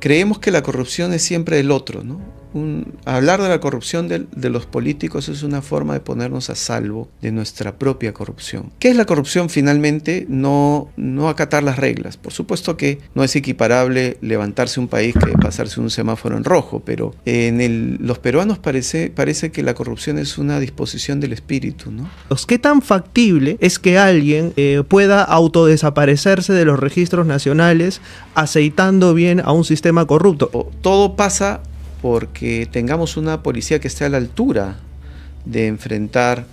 creemos que la corrupción es siempre el otro, ¿no? hablar de la corrupción de, los políticos es una forma de ponernos a salvo de nuestra propia corrupción. ¿Qué es la corrupción finalmente? No, acatar las reglas. Por supuesto que no es equiparable levantarse un país que pasarse un semáforo en rojo, pero en los peruanos parece, parece que la corrupción es una disposición del espíritu. ¿no? ¿Qué tan factible es que alguien eh, pueda autodesaparecerse de los registros nacionales aceitando bien a un sistema corrupto? Todo pasa porque tengamos una policía que esté a la altura de enfrentar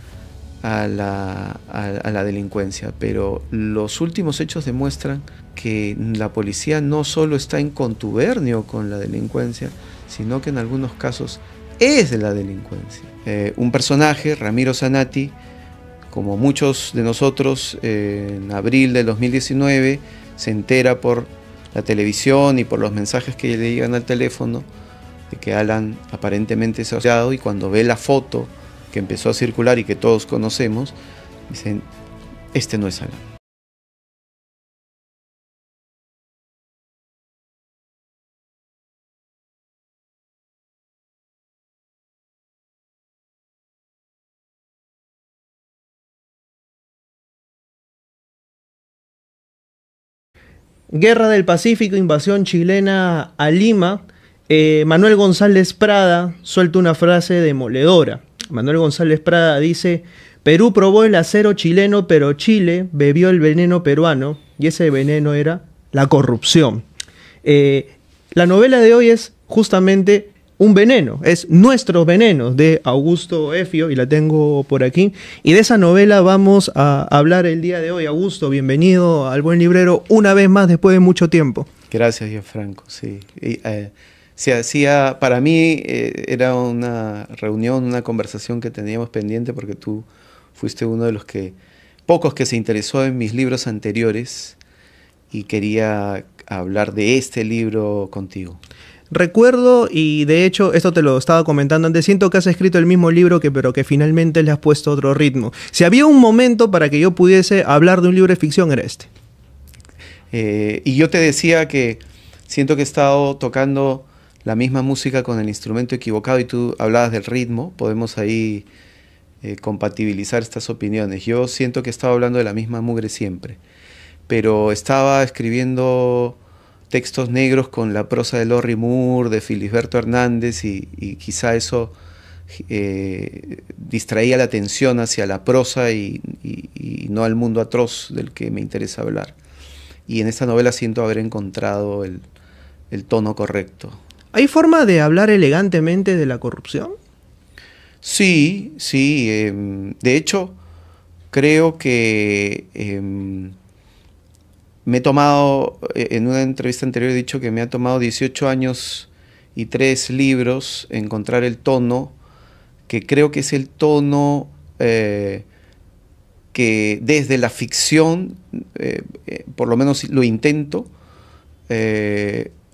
a la, delincuencia. Pero los últimos hechos demuestran que la policía no solo está en contubernio con la delincuencia, sino que en algunos casos es de la delincuencia. Eh, un personaje, Ramiro Zanatti, como muchos de nosotros, eh, en abril de 2019 se entera por la televisión y por los mensajes que le llegan al teléfono de que Alan aparentemente es asociado y cuando ve la foto que empezó a circular y que todos conocemos, dicen, este no es Alan. Guerra del Pacífico, invasión chilena a Lima. Eh, Manuel González Prada suelta una frase demoledora. Manuel González Prada dice, Perú probó el acero chileno, pero Chile bebió el veneno peruano, y ese veneno era la corrupción. Eh, la novela de hoy es justamente un veneno, es Nuestros Venenos de Augusto Efio, y la tengo por aquí. Y de esa novela vamos a hablar el día de hoy. Augusto, bienvenido al Buen Librero una vez más después de mucho tiempo. Gracias, Dios Franco. Sí. Eh, se hacía, para mí eh, era una reunión, una conversación que teníamos pendiente porque tú fuiste uno de los que, pocos que se interesó en mis libros anteriores y quería hablar de este libro contigo. Recuerdo, y de hecho esto te lo estaba comentando antes, siento que has escrito el mismo libro, que, pero que finalmente le has puesto otro ritmo. Si había un momento para que yo pudiese hablar de un libro de ficción, era este. Eh, y yo te decía que siento que he estado tocando la misma música con el instrumento equivocado y tú hablabas del ritmo, podemos ahí eh, compatibilizar estas opiniones. Yo siento que estaba hablando de la misma mugre siempre, pero estaba escribiendo textos negros con la prosa de Lorry Moore, de Filiberto Hernández y, quizá eso eh, distraía la atención hacia la prosa y, no al mundo atroz del que me interesa hablar. Y en esta novela siento haber encontrado el tono correcto. ¿Hay forma de hablar elegantemente de la corrupción? Sí, sí. Em, de hecho, creo que em, me he tomado, eh, en una entrevista anterior he dicho que me ha tomado 18 años y tres libros encontrar el tono, que creo que es el tono eh, que desde la ficción, eh, por lo menos lo intento,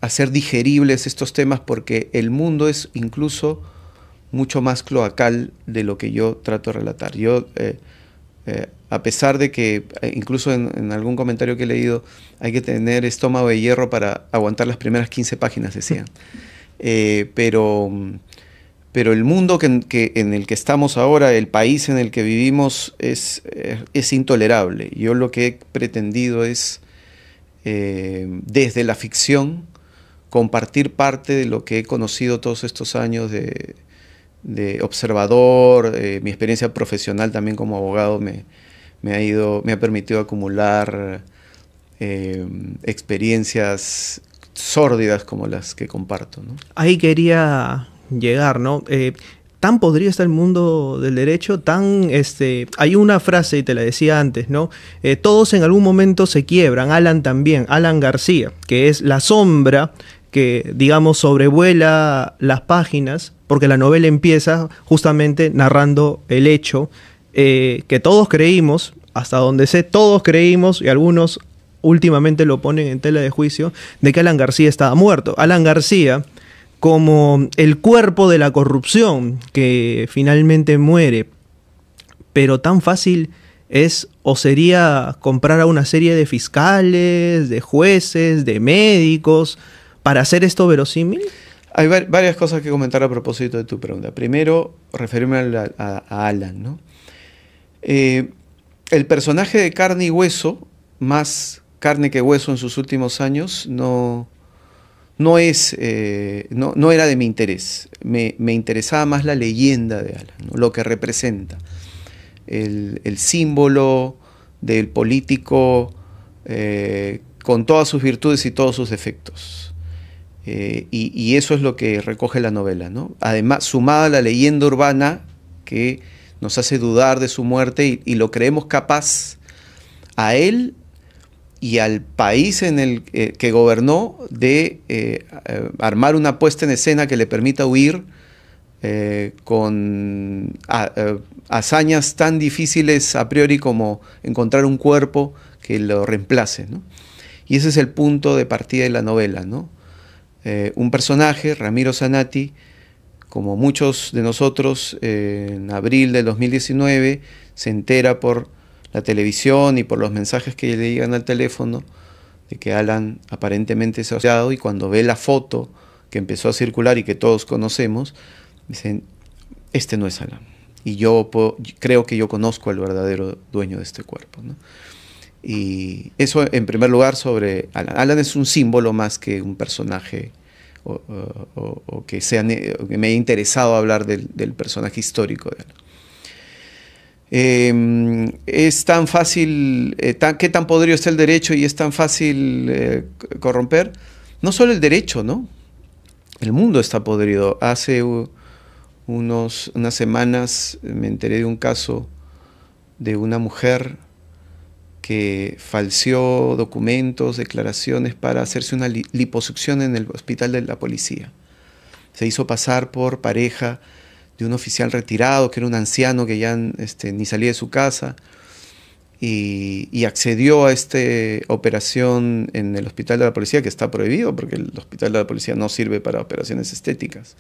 hacer digeribles estos temas porque el mundo es incluso mucho más cloacal de lo que yo trato de relatar. Yo, eh, eh, a pesar de que, eh, incluso en, algún comentario que he leído, hay que tener estómago de hierro para aguantar las primeras 15 páginas, decían. pero, pero el mundo en el que estamos ahora, el país en el que vivimos, es, es intolerable. Yo lo que he pretendido es, desde la ficción, compartir parte de lo que he conocido todos estos años de, observador, eh, mi experiencia profesional también como abogado me, ha, ido, me ha permitido acumular eh, experiencias sórdidas como las que comparto. Ahí quería llegar, ¿no? Eh, tan podría estar el mundo del derecho, tan este. Hay una frase, y te la decía antes, ¿no? todos en algún momento se quiebran, Alan también, Alan García, que es la sombra que, digamos, sobrevuela las páginas, porque la novela empieza justamente narrando el hecho eh, que todos creímos, hasta donde sé, todos creímos, y algunos últimamente lo ponen en tela de juicio, de que Alan García estaba muerto. Alan García, como el cuerpo de la corrupción que finalmente muere, pero tan fácil es o sería comprar a una serie de fiscales, de jueces, de médicos, para hacer esto verosímil? Hay varias cosas que comentar a propósito de tu pregunta. Primero, referirme a, Alan. Eh, el personaje de carne y hueso, más carne que hueso en sus últimos años, no, no, es, eh, no, era de mi interés. Me, interesaba más la leyenda de Alan, lo que representa. El, símbolo del político eh, con todas sus virtudes y todos sus defectos. Eh, y, eso es lo que recoge la novela. ¿no? Además, sumada a la leyenda urbana que nos hace dudar de su muerte y, lo creemos capaz a él y al país en el eh, que gobernó de eh, armar una puesta en escena que le permita huir con hazañas tan difíciles a priori como encontrar un cuerpo que lo reemplace. ¿no? Y ese es el punto de partida de la novela. ¿no? Eh, un personaje, Ramiro Zanati, como muchos de nosotros, eh, en abril del 2019 se entera por la televisión y por los mensajes que le llegan al teléfono de que Alan aparentemente es ha asociado y cuando ve la foto que empezó a circular y que todos conocemos, dicen, este no es Alan. Y yo creo que yo conozco al verdadero dueño de este cuerpo. Y eso en primer lugar sobre Alan. Alan es un símbolo más que un personaje o, que, sea, me haya interesado hablar del, personaje histórico de Alan. Em, es tan fácil, eh, qué tan podrido está el derecho y es tan fácil eh, corromper. No solo el derecho, ¿no? El mundo está podrido. Hace unos, unas semanas me enteré de un caso de una mujer que falseó documentos, declaraciones para hacerse una liposucción en el hospital de la policía. Se hizo pasar por pareja de un oficial retirado, que era un anciano que ya este, ni salía de su casa, y, y accedió a esta operación en el hospital de la policía, que está prohibido, porque el hospital de la policía no sirve para operaciones estéticas.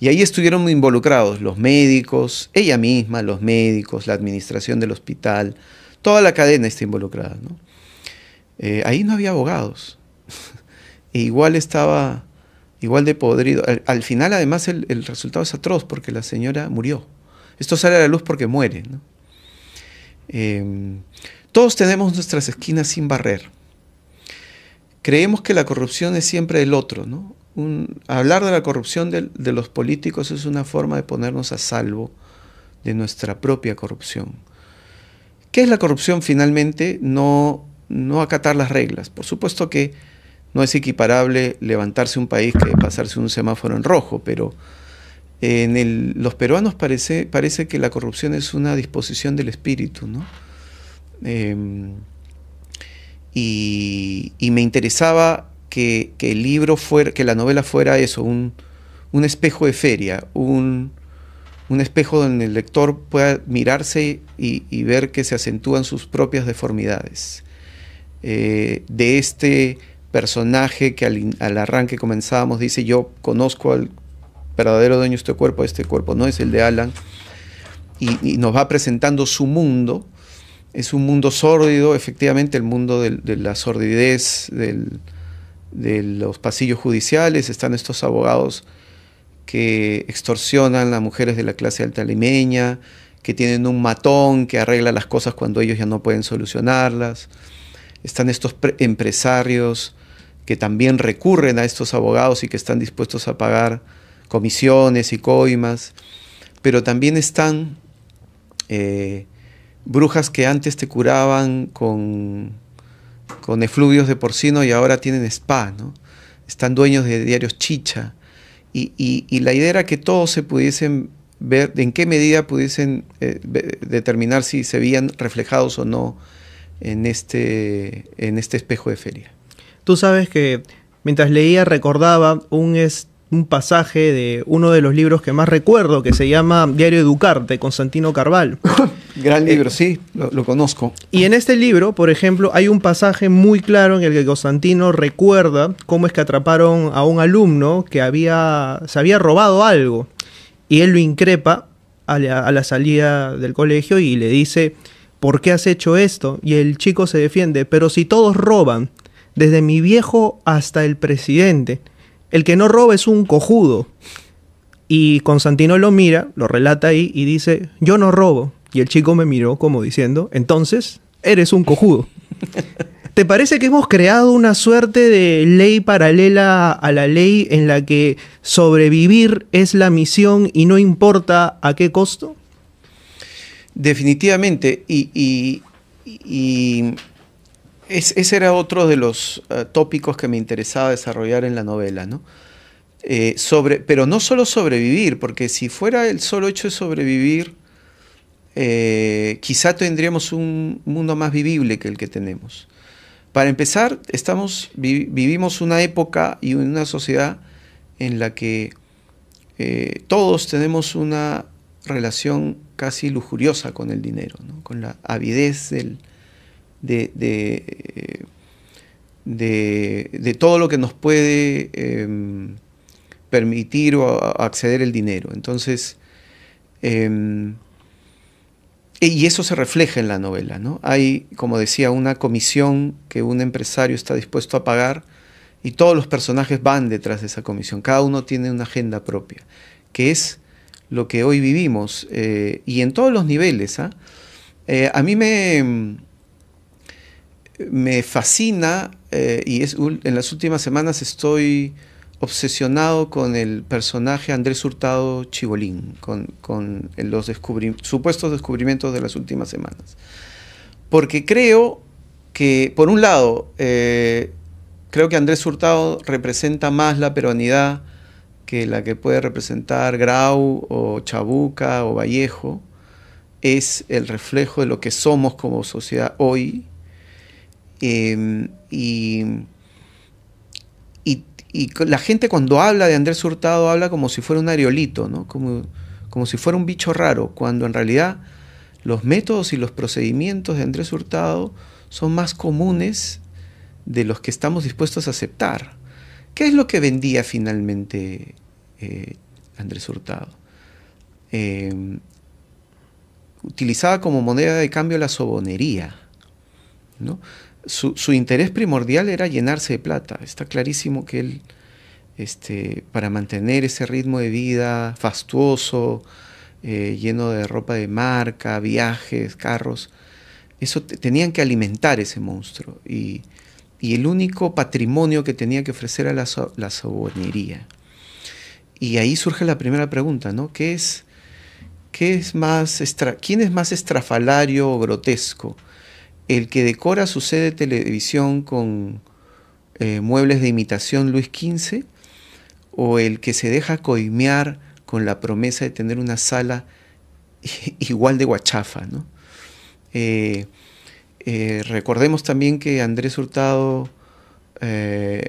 Y ahí estuvieron involucrados los médicos, ella misma, los médicos, la administración del hospital, Toda la cadena está involucrada. ¿no? Eh, ahí no había abogados. E igual estaba igual de podrido. Al, final, además, el, resultado es atroz porque la señora murió. Esto sale a la luz porque muere. Em, todos tenemos nuestras esquinas sin barrer. Creemos que la corrupción es siempre el otro. ¿no? hablar de la corrupción de, de los políticos es una forma de ponernos a salvo de nuestra propia corrupción. ¿Qué es la corrupción finalmente? No, no acatar las reglas. Por supuesto que no es equiparable levantarse un país que pasarse un semáforo en rojo, pero en los peruanos parece, parece que la corrupción es una disposición del espíritu, ¿no? Em, y, me interesaba que, el libro fuera, que la novela fuera eso, un espejo de feria, un, un espejo donde el lector pueda mirarse y, ver que se acentúan sus propias deformidades. Eh, de este personaje que al, arranque comenzábamos dice yo conozco al verdadero dueño de este cuerpo, este cuerpo no es el de Alan, y, nos va presentando su mundo. Es un mundo sórdido, efectivamente, el mundo de la sordidez, de los pasillos judiciales, están estos abogados que extorsionan a mujeres de la clase alta limeña, que tienen un matón que arregla las cosas cuando ellos ya no pueden solucionarlas. Están estos empresarios que también recurren a estos abogados y que están dispuestos a pagar comisiones y coimas, pero también están eh, brujas que antes te curaban con, con efluvios de porcino y ahora tienen spa, ¿no? Están dueños de diarios chicha, y, la idea era que todos se pudiesen ver en qué medida pudiesen eh, determinar si se veían reflejados o no en este, en este espejo de feria. Tú sabes que mientras leía recordaba un, un pasaje de uno de los libros que más recuerdo, que se llama Diario Educarte, Constantino Carval. Gran eh, libro, sí, lo, conozco. Y en este libro, por ejemplo, hay un pasaje muy claro en el que Constantino recuerda cómo es que atraparon a un alumno que había, se había robado algo. Y él lo increpa a la salida del colegio y le dice, ¿por qué has hecho esto? Y el chico se defiende, pero si todos roban, desde mi viejo hasta el presidente el que no roba es un cojudo. Y Constantino lo mira, lo relata ahí y dice, yo no robo. Y el chico me miró como diciendo, entonces, eres un cojudo. ¿Te parece que hemos creado una suerte de ley paralela a la ley en la que sobrevivir es la misión y no importa a qué costo? Definitivamente. Y, y, y ese era otro de los eh, tópicos que me interesaba desarrollar en la novela, ¿no? Eh, pero no solo sobrevivir, porque si fuera el solo hecho de sobrevivir, eh, quizá tendríamos un mundo más vivible que el que tenemos. Para empezar, estamos, vivimos una época y una sociedad en la que todos tenemos una relación casi lujuriosa con el dinero, con la avidez del, de, de, todo lo que nos puede em, permitir o acceder el dinero. Entonces, em, e, y eso se refleja en la novela, ¿no? Hay, como decía, una comisión que un empresario está dispuesto a pagar y todos los personajes van detrás de esa comisión. Cada uno tiene una agenda propia, que es lo que hoy vivimos eh, y en todos los niveles. ¿ah? Eh, a mí me, em, me fascina eh, y es, en las últimas semanas estoy obsesionado con el personaje Andrés Hurtado Chibolín, con, los supuestos descubrimientos de las últimas semanas. Porque creo que, por un lado, eh, creo que Andrés Hurtado representa más la peruanidad que la que puede representar Grau o Chabuca o Vallejo. Es el reflejo de lo que somos como sociedad hoy Em, y, la gente cuando habla de Andrés Hurtado habla como si fuera un areolito, como, como si fuera un bicho raro, cuando en realidad los métodos y los procedimientos de Andrés Hurtado son más comunes de los que estamos dispuestos a aceptar. ¿Qué es lo que vendía finalmente eh, Andrés Hurtado? Em, utilizaba como moneda de cambio la sobonería. ¿no? su, interés primordial era llenarse de plata. Está clarísimo que él, este, para mantener ese ritmo de vida fastuoso, eh, lleno de ropa de marca, viajes, carros, eso tenían que alimentar ese monstruo. Y, el único patrimonio que tenía que ofrecer era la, Y ahí surge la primera pregunta, ¿no? ¿Qué es, es más ¿Quién es más estrafalario o grotesco? el que decora su sede de televisión con eh, muebles de imitación Luis XV, o el que se deja coimear con la promesa de tener una sala igual de guachafa. Eh, eh, recordemos también que Andrés Hurtado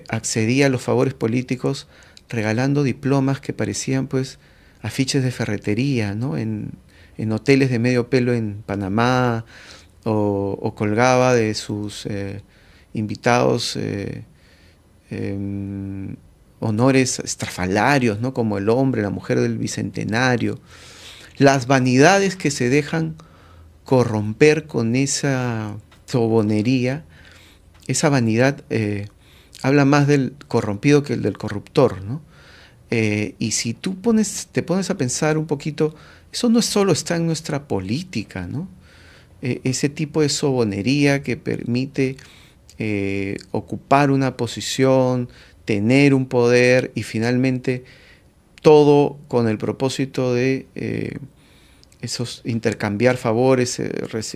accedía a los favores políticos regalando diplomas que parecían pues afiches de ferretería, ¿no? en, en hoteles de medio pelo en Panamá, o, colgaba de sus eh, invitados eh, em, honores estrafalarios, ¿no? como el hombre, la mujer del bicentenario, las vanidades que se dejan corromper con esa sobonería, esa vanidad eh, habla más del corrompido que el del corruptor, ¿no? y si tú pones, te pones a pensar un poquito, eso no solo está en nuestra política, ¿no? E, ese tipo de sobonería que permite eh, ocupar una posición, tener un poder y finalmente todo con el propósito de eh, intercambiar favores, eh,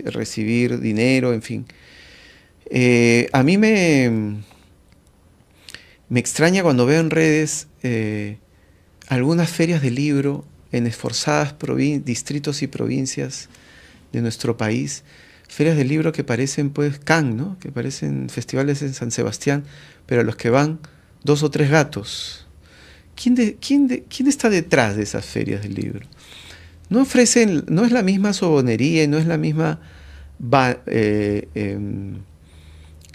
recibir dinero, en fin. a mí me, me extraña cuando veo en redes algunas ferias de libro en esforzadas distritos y provincias de nuestro país, ferias del libro que parecen pues can, ¿no? que parecen festivales en San Sebastián, pero a los que van dos o tres gatos. ¿Quién, de, quién, de, quién está detrás de esas ferias del libro? No ofrecen, no es la misma sobonería y no es la misma eh, em,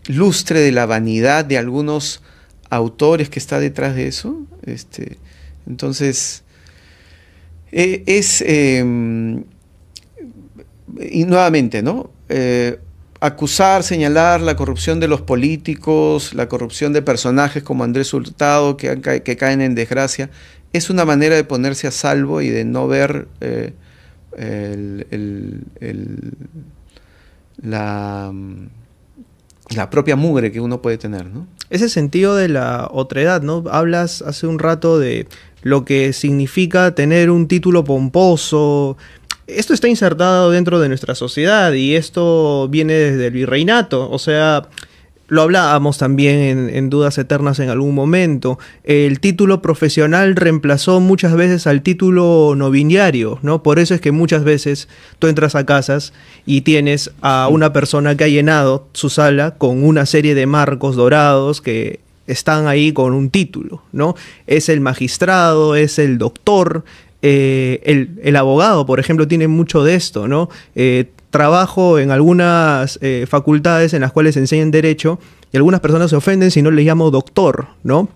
lustre de la vanidad de algunos autores que está detrás de eso. Este, entonces, eh, es em, y nuevamente, ¿no? Eh, acusar, señalar la corrupción de los políticos, la corrupción de personajes como Andrés Hurtado, que, caen en desgracia, es una manera de ponerse a salvo y de no ver eh, la, la, propia mugre que uno puede tener. ¿no? Ese sentido de la otredad, ¿no? Hablas hace un rato de lo que significa tener un título pomposo, esto está insertado dentro de nuestra sociedad y esto viene desde el virreinato, o sea, lo hablábamos también en, Dudas Eternas en algún momento, el título profesional reemplazó muchas veces al título nobiliario, ¿no? Por eso es que muchas veces tú entras a casas y tienes a una persona que ha llenado su sala con una serie de marcos dorados que están ahí con un título, ¿no? Es el magistrado, es el doctor, eh, el, abogado, por ejemplo, tiene mucho de esto, ¿no? Eh, trabajo en algunas eh, facultades en las cuales enseñan derecho y algunas personas se ofenden si no les llamo doctor, ¿no?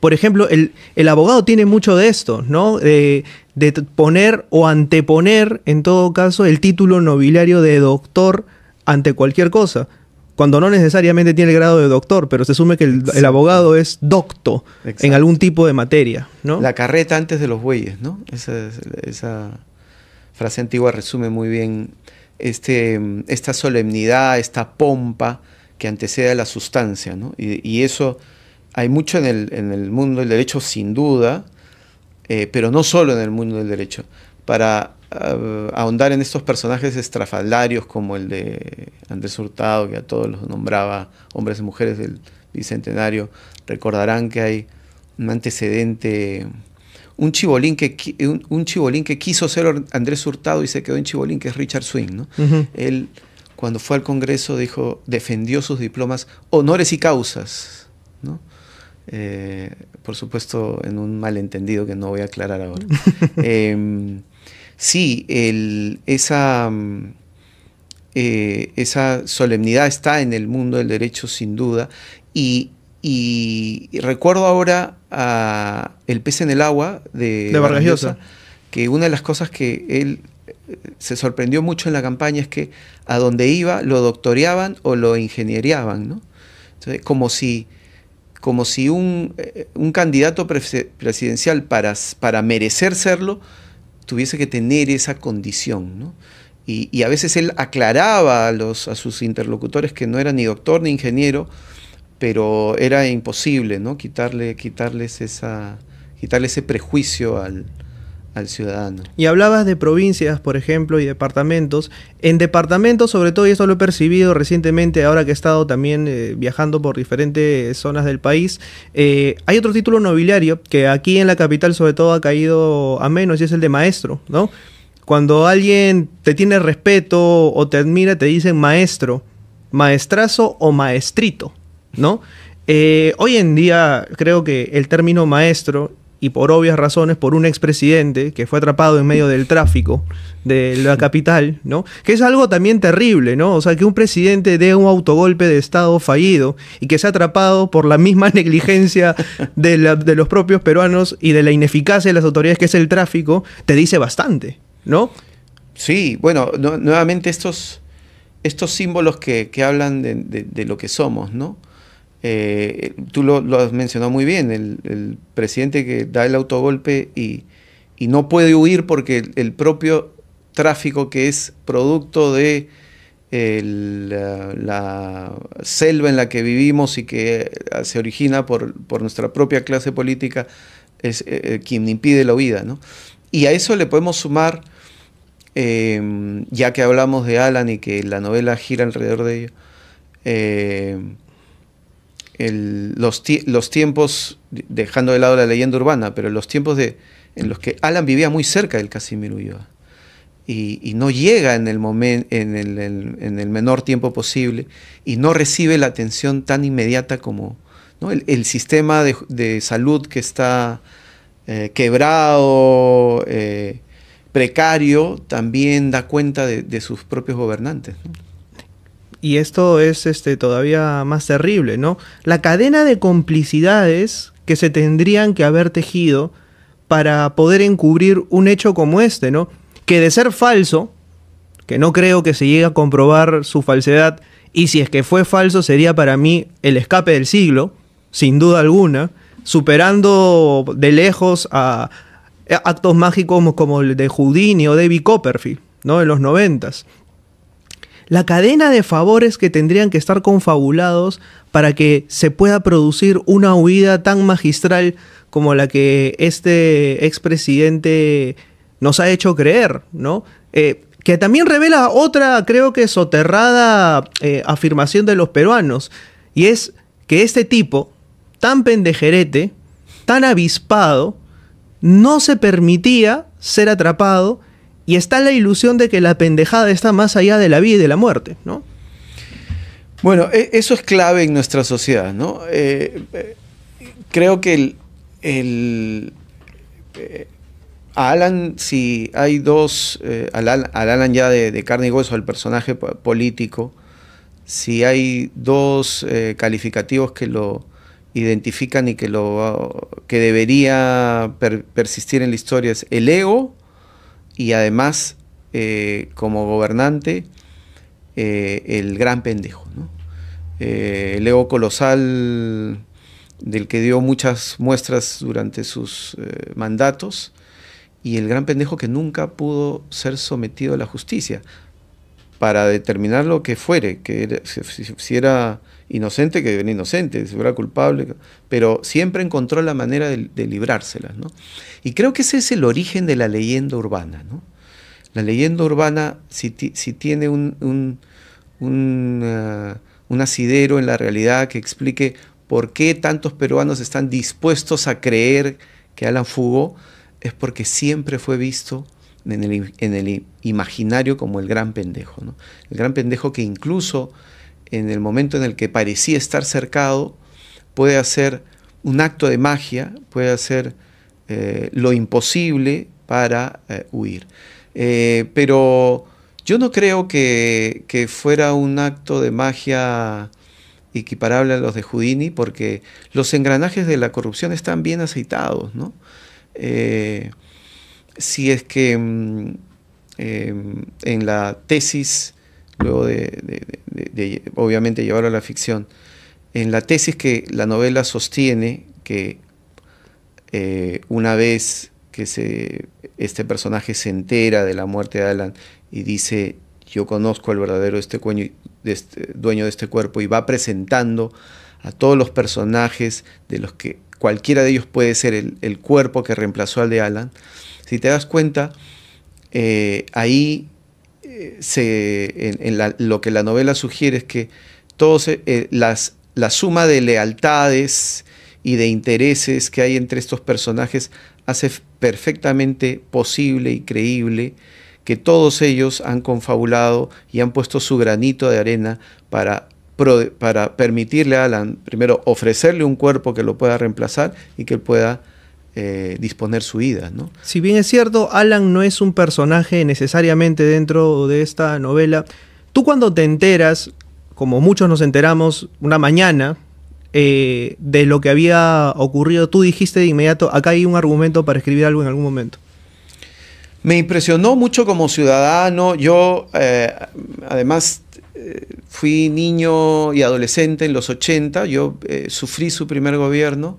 por ejemplo, el, el, abogado tiene mucho de esto, ¿no? de poner o anteponer, en todo caso, el título nobiliario de doctor ante cualquier cosa cuando no necesariamente tiene el grado de doctor, pero se asume que el, abogado es docto en algún tipo de materia, La carreta antes de los bueyes, ¿no? Esa, frase antigua resume muy bien este, esta solemnidad, esta pompa que antecede a la sustancia, ¿no? Y, eso hay mucho en el, en el mundo del derecho, sin duda, eh, pero no solo en el mundo del derecho, para ahondar en estos personajes estrafalarios como el de Andrés Hurtado, que a todos los nombraba hombres y mujeres del Bicentenario, recordarán que hay un antecedente, un chibolín que, un, que quiso ser Andrés Hurtado y se quedó en chibolín, que es Richard Swing. Él, cuando fue al Congreso, dijo, defendió sus diplomas, honores y causas. Eh, por supuesto, en un malentendido que no voy a aclarar ahora. Em, sí, esa, mm, eh, esa solemnidad está en el mundo del derecho sin duda. Y, recuerdo ahora a El pez en el agua de, de Vargas Llosa, que una de las cosas que él eh, se sorprendió mucho en la campaña es que a donde iba lo doctoreaban o lo ingenieriaban, como si, como si un, eh, candidato presidencial para merecer serlo, tuviese que tener esa condición. Y, a veces él aclaraba a, los, a sus interlocutores que no era ni doctor ni ingeniero, pero era imposible ¿no? quitarle, quitarles, esa, quitarle ese prejuicio al, al ciudadano. Y hablabas de provincias, por ejemplo, y departamentos. En departamentos, sobre todo, y eso lo he percibido recientemente, ahora que he estado también eh, viajando por diferentes zonas del país, eh, hay otro título nobiliario que aquí en la capital, sobre todo, ha caído a menos y es el de maestro, ¿no? Cuando alguien te tiene respeto o te admira, te dicen maestro, maestrazo o maestrito, ¿no? Eh, hoy en día creo que el término maestro y por obvias razones por un expresidente que fue atrapado en medio del tráfico de la capital, ¿no? Que es algo también terrible, ¿no? O sea, que un presidente dé un autogolpe de Estado fallido y que ha atrapado por la misma negligencia de, los propios peruanos y de la ineficacia de las autoridades que es el tráfico, te dice bastante, ¿no? Sí, bueno, nuevamente estos, estos símbolos que, hablan de, lo que somos, ¿no? Eh, tú lo, has mencionado muy bien, el, presidente que da el autogolpe y, no puede huir porque el, propio tráfico que es producto de la, selva en la que vivimos y que eh, se origina por, nuestra propia clase política es eh, quien impide la huida. Y a eso le podemos sumar, em, ya que hablamos de Alan y que la novela gira alrededor de ello, em, los, tiempos, dejando de lado la leyenda urbana, pero los tiempos de, en los que Alan vivía muy cerca del Casimiro y, no llega en el, momento en, el, menor tiempo posible y no recibe la atención tan inmediata como el, sistema de, salud que está eh, quebrado, eh, precario, también da cuenta de, sus propios gobernantes y esto es este, todavía más terrible, ¿no? La cadena de complicidades que se tendrían que haber tejido para poder encubrir un hecho como este, ¿no? Que de ser falso, que no creo que se llegue a comprobar su falsedad, y si es que fue falso sería para mí el escape del siglo, sin duda alguna, superando de lejos a actos mágicos como el de Houdini o David Copperfield, ¿no? En los noventas la cadena de favores que tendrían que estar confabulados para que se pueda producir una huida tan magistral como la que este expresidente nos ha hecho creer, ¿no? Eh, que también revela otra, creo que soterrada eh, afirmación de los peruanos, y es que este tipo, tan pendejerete, tan avispado, no se permitía ser atrapado y está la ilusión de que la pendejada está más allá de la vida y de la muerte, ¿no? Bueno, e, eso es clave en nuestra sociedad, ¿no? Eh, eh, creo que el, eh, a Alan, si hay dos, Alan, ya de, carne y hueso, al personaje político, si hay dos calificativos que lo identifican y que, lo, que debería persistir en la historia, es el ego y además eh, como gobernante eh, el gran pendejo. Eh, el ego colosal del que dio muchas muestras durante sus mandatos y el gran pendejo que nunca pudo ser sometido a la justicia para determinar lo que fuere, que si, era inocente, que era inocente, si fuera culpable, pero siempre encontró la manera de, librárselas. Y creo que ese es el origen de la leyenda urbana. La leyenda urbana, si, tiene un, un, uh, un asidero en la realidad que explique por qué tantos peruanos están dispuestos a creer que Alan fugó, es porque siempre fue visto en el, imaginario como el gran pendejo. El gran pendejo que incluso en el momento en el que parecía estar cercado, puede hacer un acto de magia, puede hacer eh, lo imposible para eh, huir. Eh, pero yo no creo que, fuera un acto de magia equiparable a los de Houdini, porque los engranajes de la corrupción están bien aceitados, ¿no? si es que mm, em, en la tesis, luego de, obviamente llevarlo a la ficción, en la tesis que la novela sostiene que eh, una vez que este personaje se entera de la muerte de Alan y dice, yo conozco al verdadero este, este dueño de este cuerpo y va presentando a todos los personajes de los que cualquiera de ellos puede ser el cuerpo que reemplazó al de Alan, si te das cuenta, eh, ahí eh, se, en, lo que la novela sugiere es que todos, eh, las, la suma de lealtades y de intereses que hay entre estos personajes hace perfectamente posible y creíble que todos ellos han confabulado y han puesto su granito de arena para para permitirle a Alan, primero, ofrecerle un cuerpo que lo pueda reemplazar y que él pueda eh, disponer su vida. ¿no? Si bien es cierto, Alan no es un personaje necesariamente dentro de esta novela, tú cuando te enteras, como muchos nos enteramos una mañana, eh, de lo que había ocurrido, tú dijiste de inmediato, acá hay un argumento para escribir algo en algún momento. Me impresionó mucho como ciudadano. Yo, eh, además, fui niño y adolescente en los 80. Yo sufrí su primer gobierno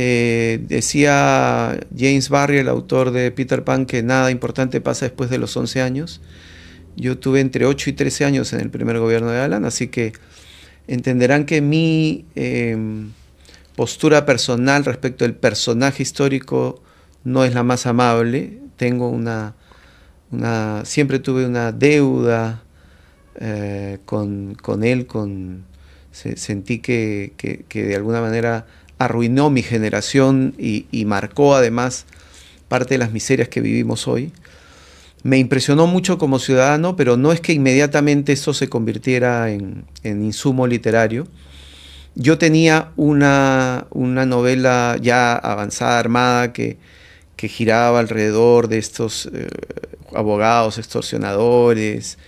eh, decía James Barry, el autor de Peter Pan, que nada importante pasa después de los 11 años. Yo tuve entre 8 y 13 años en el primer gobierno de Alan, así que entenderán que mi em, postura personal respecto al personaje histórico no es la más amable. Tengo una, siempre tuve una deuda eh, con, él, con, sentí que de alguna manera arruinó mi generación y, marcó además parte de las miserias que vivimos hoy. Me impresionó mucho como ciudadano, pero no es que inmediatamente eso se convirtiera en, insumo literario. Yo tenía una, novela ya avanzada, armada, que, giraba alrededor de estos eh, abogados extorsionadores,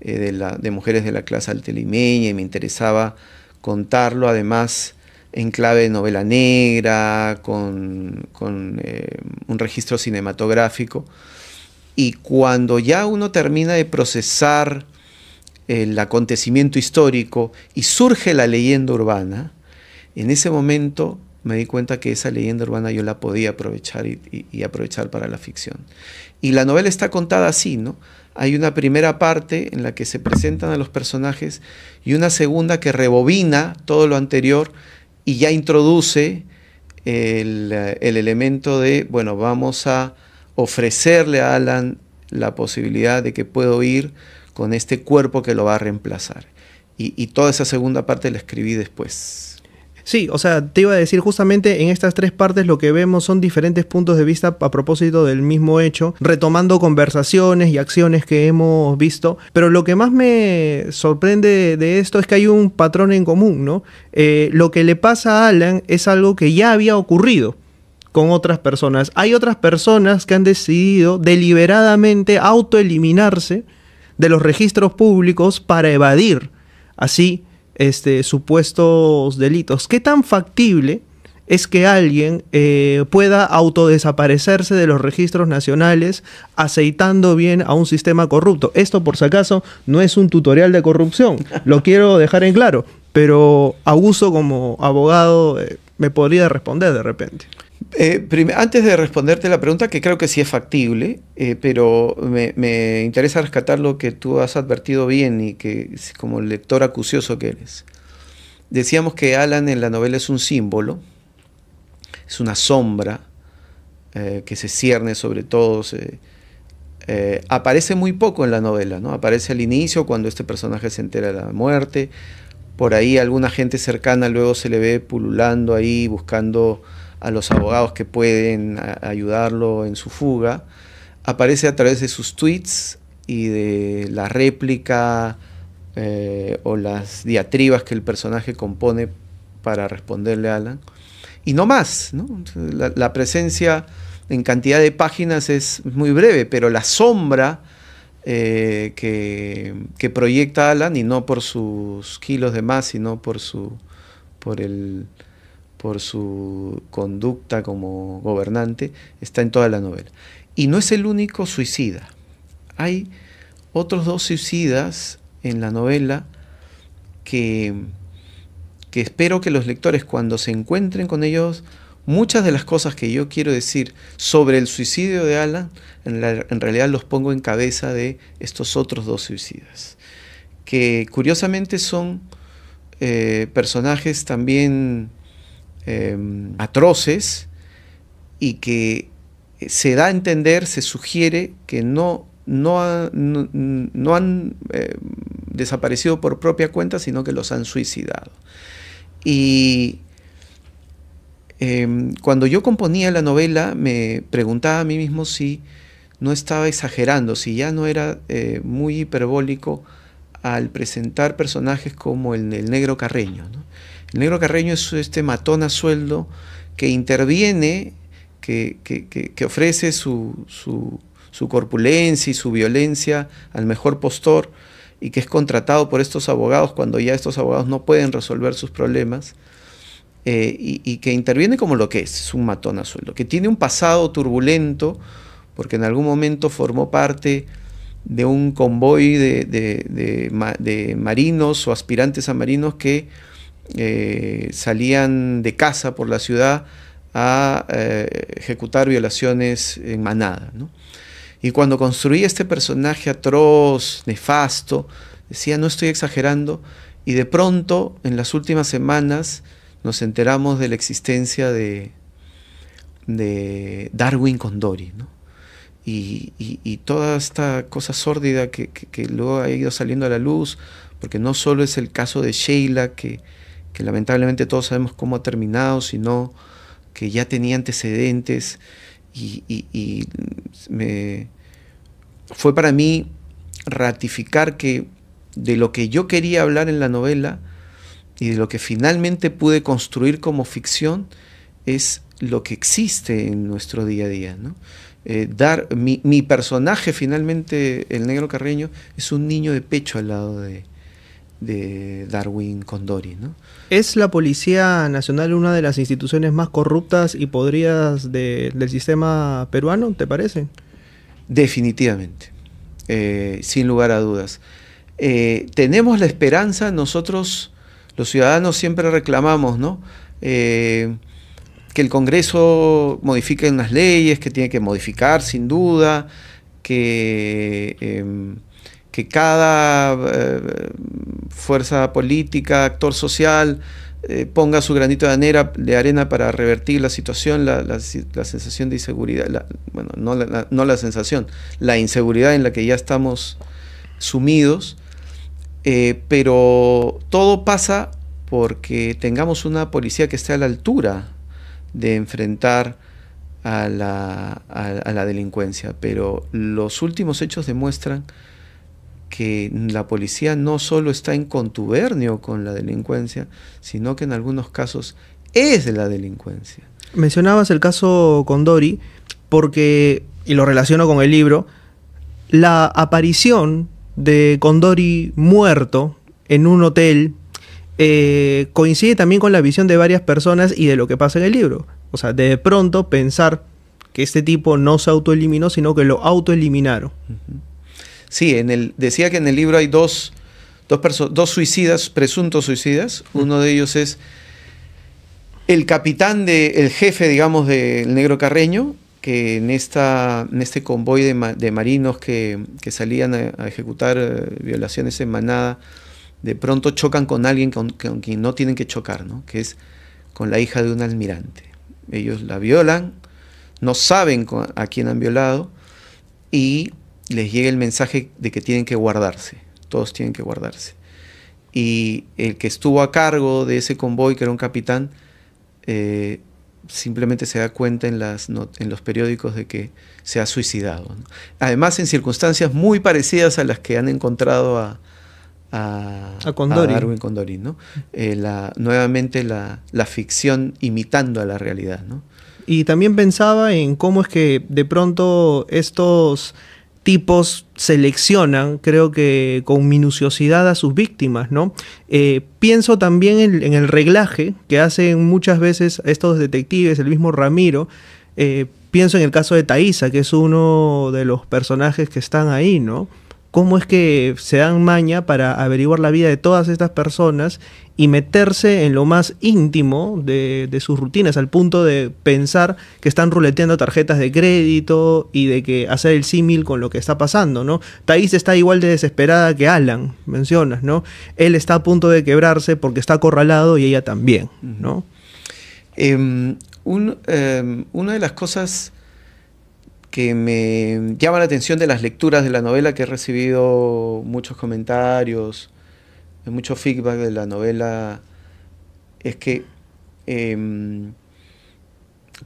eh, de, de, mujeres de la clase altelimeña, y me interesaba contarlo. Además, en clave de novela negra, con, eh, un registro cinematográfico. Y cuando ya uno termina de procesar el acontecimiento histórico y surge la leyenda urbana, en ese momento me di cuenta que esa leyenda urbana yo la podía aprovechar y, y, aprovechar para la ficción. Y la novela está contada así, ¿no? Hay una primera parte en la que se presentan a los personajes y una segunda que rebobina todo lo anterior y ya introduce el, elemento de, bueno, vamos a ofrecerle a Alan la posibilidad de que puedo ir con este cuerpo que lo va a reemplazar. y toda esa segunda parte la escribí después. Sí, o sea, te iba a decir justamente en estas tres partes lo que vemos son diferentes puntos de vista a propósito del mismo hecho, retomando conversaciones y acciones que hemos visto, pero lo que más me sorprende de esto es que hay un patrón en común, ¿no? Eh, lo que le pasa a Alan es algo que ya había ocurrido con otras personas. Hay otras personas que han decidido deliberadamente autoeliminarse de los registros públicos para evadir así este, supuestos delitos. ¿Qué tan factible es que alguien eh, pueda autodesaparecerse de los registros nacionales aceitando bien a un sistema corrupto? Esto, por si acaso, no es un tutorial de corrupción, lo quiero dejar en claro, pero Augusto como abogado eh, me podría responder de repente. Eh, antes de responderte la pregunta, que creo que sí es factible, eh, pero me, interesa rescatar lo que tú has advertido bien y que como lector acucioso que eres. Decíamos que Alan en la novela es un símbolo, es una sombra eh, que se cierne sobre todos. aparece muy poco en la novela, ¿no? Aparece al inicio cuando este personaje se entera de la muerte. Por ahí alguna gente cercana luego se le ve pululando ahí, buscando a los abogados que pueden ayudarlo en su fuga, aparece a través de sus tweets y de la réplica eh, o las diatribas que el personaje compone para responderle a Alan. Y no más, La, presencia en cantidad de páginas es muy breve, pero la sombra eh, que, que, proyecta Alan, y no por sus kilos de más, sino por su por el, por su conducta como gobernante, está en toda la novela. Y no es el único suicida. Hay otros dos suicidas en la novela que, que espero que los lectores cuando se encuentren con ellos muchas de las cosas que yo quiero decir sobre el suicidio de Alan, en, realidad los pongo en cabeza de estos otros dos suicidas, que curiosamente son eh, personajes también Em, atroces y que se da a entender, se sugiere que no, no, han em, desaparecido por propia cuenta, sino que los han suicidado. Y em, cuando yo componía la novela me preguntaba a mí mismo si no estaba exagerando, si ya no era eh, muy hiperbólico al presentar personajes como el, el negro carreño. El negro Carreño es este matón a sueldo que interviene, que, ofrece su, corpulencia y su violencia al mejor postor y que es contratado por estos abogados cuando ya estos abogados no pueden resolver sus problemas. Eh, y, que interviene como lo que es, es un matón a sueldo, que tiene un pasado turbulento, porque en algún momento formó parte de un convoy de marinos o aspirantes a marinos que eh, salían de casa por la ciudad a eh, ejecutar violaciones en manada. Y cuando construía este personaje atroz, nefasto, decía, no estoy exagerando, y de pronto, en las últimas semanas, nos enteramos de la existencia de, Darwin Condori, ¿no? y, toda esta cosa sórdida que, que, luego ha ido saliendo a la luz, porque no solo es el caso de Sheila, que, que lamentablemente todos sabemos cómo ha terminado, sino que ya tenía antecedentes y, fue para mí ratificar que de lo que yo quería hablar en la novela y de lo que finalmente pude construir como ficción es lo que existe en nuestro día a día. Eh, dar mi, mi, personaje finalmente, el negro carreño, es un niño de pecho al lado de, de Darwin Condori. ¿no? ¿Es la Policía Nacional una de las instituciones más corruptas y podridas del sistema peruano, te parece? Definitivamente, eh, sin lugar a dudas. Eh, tenemos la esperanza, nosotros los ciudadanos siempre reclamamos, ¿no? Eh, que el Congreso modifique unas leyes, que tiene que modificar sin duda, que em, que cada eh, fuerza política, actor social, eh, ponga su granito de, de arena para revertir la situación, la, la, sensación de inseguridad, bueno, no la, la sensación, la inseguridad en la que ya estamos sumidos, eh, pero todo pasa porque tengamos una policía que esté a la altura de enfrentar a la, a la delincuencia, pero los últimos hechos demuestran que la policía no solo está en contubernio con la delincuencia, sino que en algunos casos es la delincuencia. Mencionabas el caso Condori porque, y lo relaciono con el libro, la aparición de Condori muerto en un hotel eh, coincide también con la visión de varias personas y de lo que pasa en el libro. O sea, de pronto pensar que este tipo no se autoeliminó, sino que lo autoeliminaron. Sí, en el, decía que en el libro hay dos, dos, dos suicidas, presuntos suicidas. Uno de ellos es el capitán de el jefe, digamos, del negro Carreño, que en, esta, en este convoy de, marinos que, salían a, ejecutar eh, violaciones en manada, de pronto chocan con alguien con, quien no tienen que chocar, ¿no? que es con la hija de un almirante. Ellos la violan, no saben a quién han violado y les llega el mensaje de que tienen que guardarse, todos tienen que guardarse. Y el que estuvo a cargo de ese convoy, que era un capitán, eh, simplemente se da cuenta en, las en los periódicos de que se ha suicidado. Además, en circunstancias muy parecidas a las que han encontrado a, a, a, Condori. a Darwin Condori. Eh, nuevamente la, ficción imitando a la realidad. Y también pensaba en cómo es que de pronto estos tipos seleccionan, creo que con minuciosidad a sus víctimas, ¿no? Eh, pienso también en, el reglaje que hacen muchas veces estos detectives, el mismo Ramiro. Eh, pienso en el caso de Taisa, que es uno de los personajes que están ahí, ¿no? cómo es que se dan maña para averiguar la vida de todas estas personas y meterse en lo más íntimo de, sus rutinas, al punto de pensar que están ruleteando tarjetas de crédito y de que hacer el símil con lo que está pasando, ¿no? Thais está igual de desesperada que Alan, mencionas, ¿no? Él está a punto de quebrarse porque está acorralado y ella también, ¿no? Em, em, una de las cosas que me llama la atención de las lecturas de la novela, que he recibido muchos comentarios, mucho feedback de la novela, es que, em,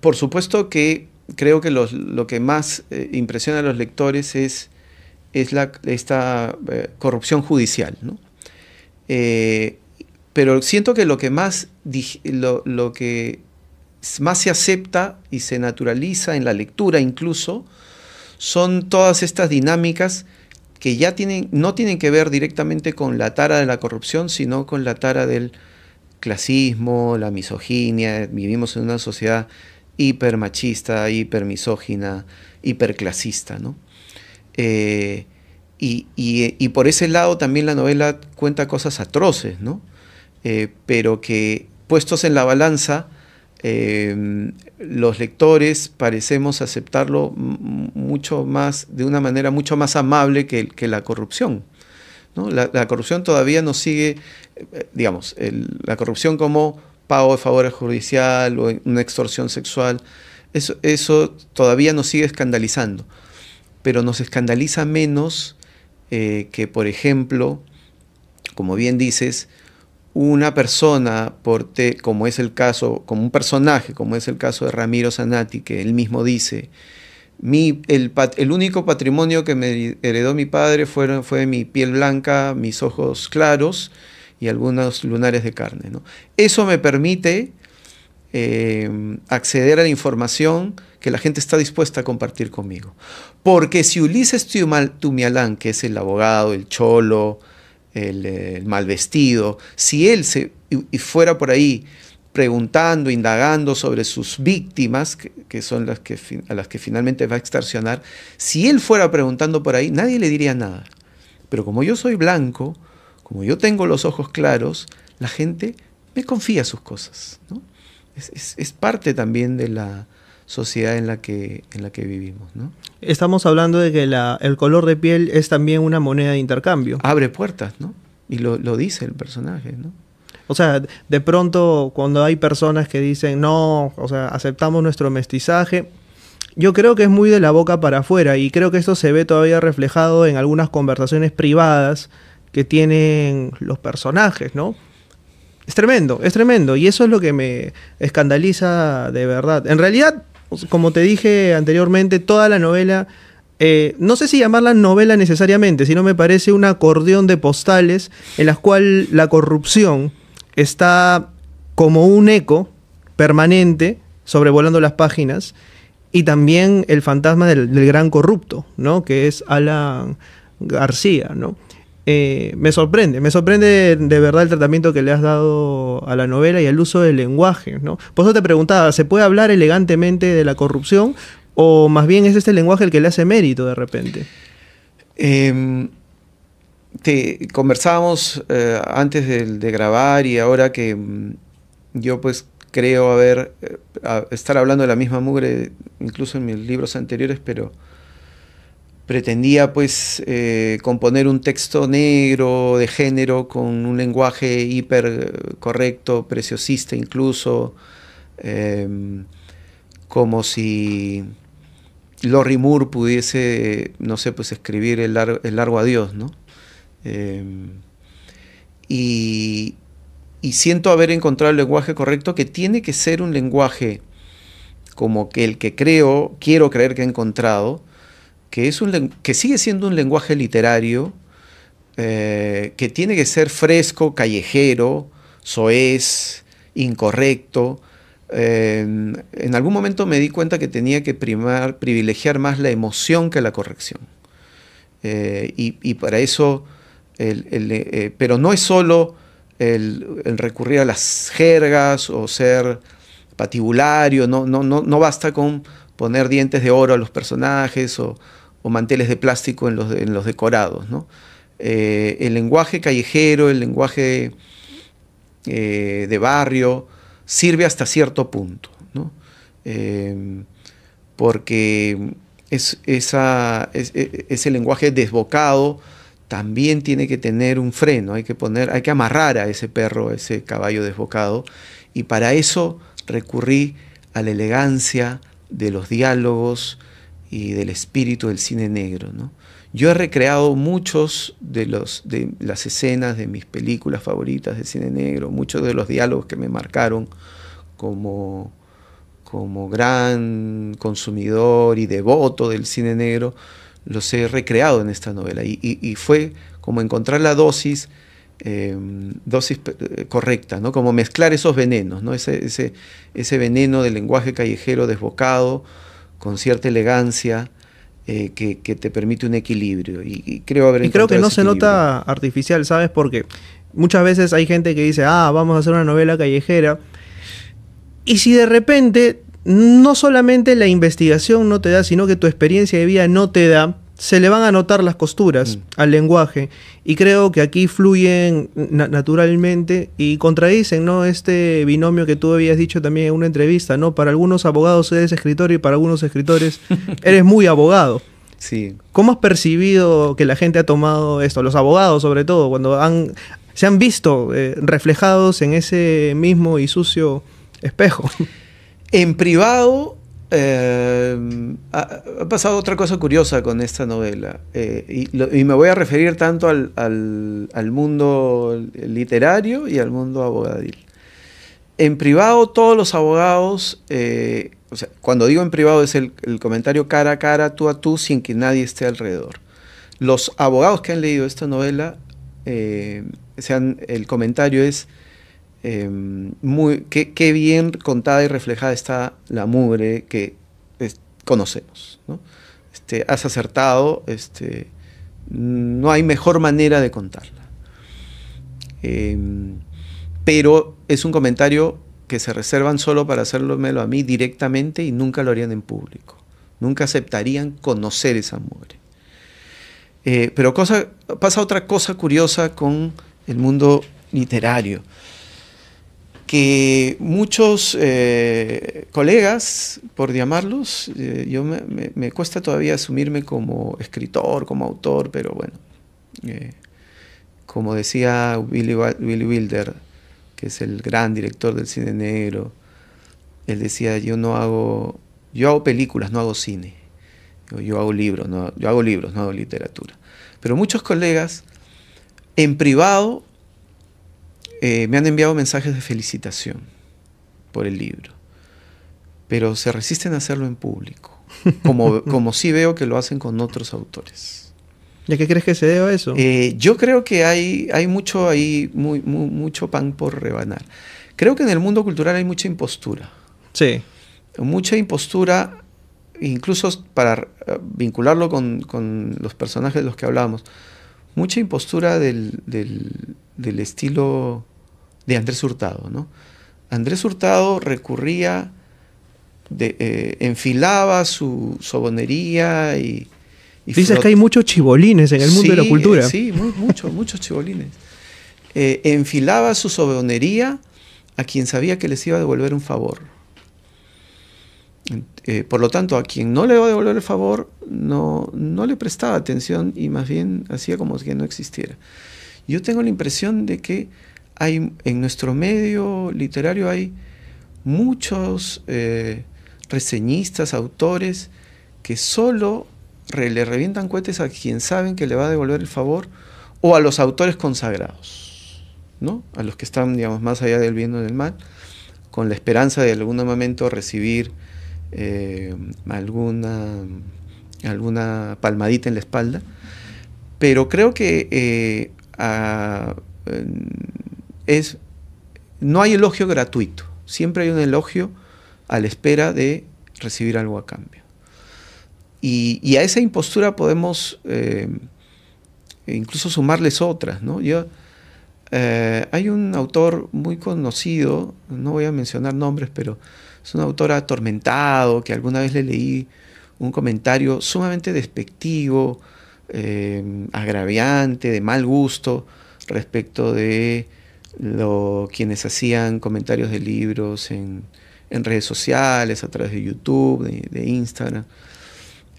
por supuesto que creo que lo que más eh, impresiona a los lectores es, es la, esta eh, corrupción judicial, eh, pero siento que lo que más, lo, lo que más se acepta y se naturaliza en la lectura incluso, son todas estas dinámicas que ya tienen, no tienen que ver directamente con la tara de la corrupción, sino con la tara del clasismo, la misoginia. Vivimos en una sociedad hipermachista, hipermisógina, hiperclasista, ¿no? Eh, y, y, por ese lado también la novela cuenta cosas atroces, ¿no? Eh, pero que puestos en la balanza Em, los lectores parecemos aceptarlo mucho más, de una manera mucho más amable que, la corrupción. La, corrupción todavía nos sigue, eh, digamos, la corrupción como pago de favores judicial o una extorsión sexual, eso, todavía nos sigue escandalizando, pero nos escandaliza menos eh, que, por ejemplo, como bien dices, una persona como es el caso, como un personaje, como es el caso de Ramiro Zanati, que él mismo dice, el, único patrimonio que me heredó mi padre fue mi piel blanca, mis ojos claros y algunos lunares de carne. Eso me permite eh, acceder a la información que la gente está dispuesta a compartir conmigo. Porque si Ulises Tumialán, que es el abogado, el cholo, eh, el, mal vestido, si él se, y, fuera por ahí preguntando, indagando sobre sus víctimas, que, son las que, a las que finalmente va a extorsionar, si él fuera preguntando por ahí, nadie le diría nada. Pero como yo soy blanco, como yo tengo los ojos claros, la gente me confía sus cosas. ¿no? es, parte también de la, sociedad en la que, en la que vivimos. ¿no? Estamos hablando de que el color de piel es también una moneda de intercambio. Abre puertas, ¿no? Y lo, lo dice el personaje, ¿no? O sea, de pronto cuando hay personas que dicen, no, o sea, aceptamos nuestro mestizaje, yo creo que es muy de la boca para afuera y creo que esto se ve todavía reflejado en algunas conversaciones privadas que tienen los personajes, ¿no? Es tremendo, es tremendo. Y eso es lo que me escandaliza de verdad. En realidad, como te dije anteriormente, toda la novela, eh, no sé si llamarla novela necesariamente, sino me parece un acordeón de postales en las cuales la corrupción está como un eco permanente sobrevolando las páginas y también el fantasma del, del gran corrupto, ¿no? Que es Alan García, ¿no? Eh, me sorprende, me sorprende de, verdad el tratamiento que le has dado a la novela y al uso del lenguaje, ¿no? Por eso te preguntaba, ¿se puede hablar elegantemente de la corrupción o más bien es este lenguaje el que le hace mérito de repente? Em, te conversábamos eh, antes de, grabar y ahora que mm, yo pues creo haber, eh, estar hablando de la misma mugre incluso en mis libros anteriores, pero pretendía pues eh, componer un texto negro de género con un lenguaje hiper eh, correcto, preciosista incluso, em, como si Lorry Moore pudiese, no sé, pues escribir el, largo adiós, ¿no? Em, y, y siento haber encontrado el lenguaje correcto que tiene que ser un lenguaje como que el que creo, quiero creer que he encontrado, que, es un, que sigue siendo un lenguaje literario eh, que tiene que ser fresco, callejero, soez, incorrecto. en algún momento me di cuenta que tenía que primar, privilegiar más la emoción que la corrección. Eh, y, para eso, eh, pero no es solo el, el, recurrir a las jergas o ser patibulario, no, no, no, no basta con poner dientes de oro a los personajes o, o manteles de plástico en los, decorados. Eh, el lenguaje callejero, el lenguaje eh, de barrio, sirve hasta cierto punto, eh, porque es, e, ese lenguaje desbocado también tiene que tener un freno, hay que, poner, hay que amarrar a ese perro, a ese caballo desbocado, y para eso recurrí a la elegancia de los diálogos, y del espíritu del cine negro. ¿no? Yo he recreado muchos de, los, de las escenas de mis películas favoritas de cine negro, muchos de los diálogos que me marcaron como, como gran consumidor y devoto del cine negro, los he recreado en esta novela. Y, fue como encontrar la dosis, em, dosis eh, correcta, ¿no? como mezclar esos venenos, ¿no? ese, ese veneno del lenguaje callejero desbocado con cierta elegancia eh, que, te permite un equilibrio. Y, creo haber creo que no se nota artificial, ¿sabes? Porque muchas veces hay gente que dice, ah, vamos a hacer una novela callejera. Y si de repente no solamente la investigación no te da, sino que tu experiencia de vida no te da, se le van a notar las costuras mm. al lenguaje y creo que aquí fluyen naturalmente y contradicen no este binomio que tú habías dicho también en una entrevista no para algunos abogados eres escritor y para algunos escritores eres muy abogado sí cómo has percibido que la gente ha tomado esto los abogados sobre todo cuando han se han visto eh, reflejados en ese mismo y sucio espejo en privado eh, ha, pasado otra cosa curiosa con esta novela, eh, y, me voy a referir tanto al, mundo literario y al mundo abogadil. En privado, todos los abogados, eh, o sea, cuando digo en privado es el, el, comentario cara a cara, tú a tú, sin que nadie esté alrededor. Los abogados que han leído esta novela, sean, el comentario es, Em, qué, bien contada y reflejada está la mugre que conocemos. Este, has acertado, este, no hay mejor manera de contarla. Em, pero es un comentario que se reservan solo para hacérmelo a mí directamente y nunca lo harían en público. Nunca aceptarían conocer esa mugre. Eh, pero pasa otra cosa curiosa con el mundo literario que muchos eh, colegas, por llamarlos, eh, yo me, cuesta todavía asumirme como escritor, como autor, pero bueno, eh, como decía Billy, Wilder, que es el gran director del cine negro, él decía, yo no hago, yo hago películas, no hago cine, yo, hago libros, yo hago libros, no hago literatura. Pero muchos colegas en privado eh, me han enviado mensajes de felicitación por el libro, pero se resisten a hacerlo en público, como, como sí veo que lo hacen con otros autores. ¿Y a qué crees que se debe eso? Eh, yo creo que hay, hay mucho ahí, muy, mucho pan por rebanar. Creo que en el mundo cultural hay mucha impostura. Sí. Mucha impostura, incluso para eh, vincularlo con, los personajes de los que hablábamos, mucha impostura del estilo de Andrés Hurtado, ¿no? Andrés Hurtado recurría, eh, enfilaba su sobonería y... Dices que hay muchos chibolines en el mundo de la cultura. sí, muchos, muchos chibolines. Eh, enfilaba su sobonería a quien sabía que les iba a devolver un favor. Eh, por lo tanto, a quien no le iba a devolver el favor, no, no le prestaba atención y más bien hacía como si no existiera. Yo tengo la impresión de que en nuestro medio literario hay muchos eh, reseñistas, autores que solo le revientan cohetes a quien saben que le va a devolver el favor o a los autores consagrados, ¿no? A los que están, digamos, más allá del bien o del mal, con la esperanza de algún momento recibir eh, alguna alguna palmadita en la espalda, pero creo que eh, es, no hay elogio gratuito, siempre hay un elogio a la espera de recibir algo a cambio. Y, a esa impostura podemos eh, incluso sumarles otras. ¿no? Yo, eh, hay un autor muy conocido, no voy a mencionar nombres, pero es un autor atormentado que alguna vez le leí un comentario sumamente despectivo, eh, agraviante, de mal gusto respecto de quienes hacían comentarios de libros en, redes sociales, a través de YouTube, de, Instagram.